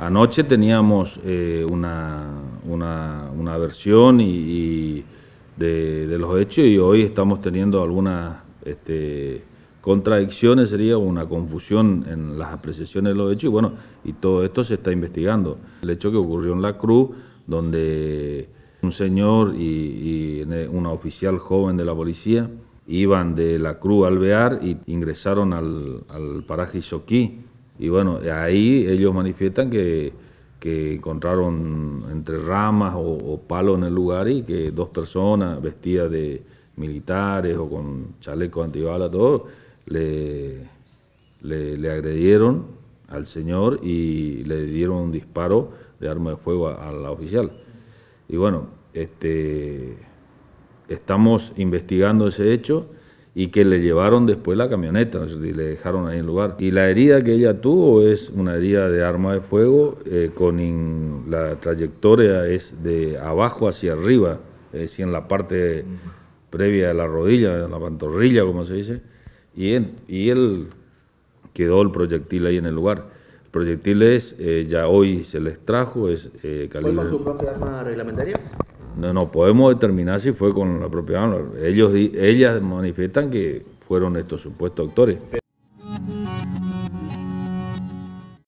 Anoche teníamos eh, una, una, versión y, de, los hechos y hoy estamos teniendo algunas este, contradicciones, sería una confusión en las apreciaciones de los hechos y bueno, y todo esto se está investigando. El hecho que ocurrió en La Cruz, donde un señor y, e, una oficial joven de la policía iban de La Cruz al Bear y ingresaron al, al paraje Isoquí y bueno, ahí ellos manifiestan que, encontraron entre ramas o, o, palos en el lugar y que dos personas vestidas de militares o con chalecos antibalas, todo, le, le, agredieron al señor y le dieron un disparo de arma de fuego a, la oficial. Y bueno, este, estamos investigando ese hecho y que le llevaron después la camioneta y le dejaron ahí en lugar. Y la herida que ella tuvo es una herida de arma de fuego eh, con la trayectoria es de abajo hacia arriba, es decir, en la parte previa de la rodilla, en la pantorrilla, como se dice, y, él quedó el proyectil ahí en el lugar El proyectiles eh, ya hoy se les trajo. Es, eh, calibre. ¿Fue su propia arma reglamentaria? No, podemos determinar si fue con la propia Ellos, ellas manifiestan que fueron estos supuestos actores.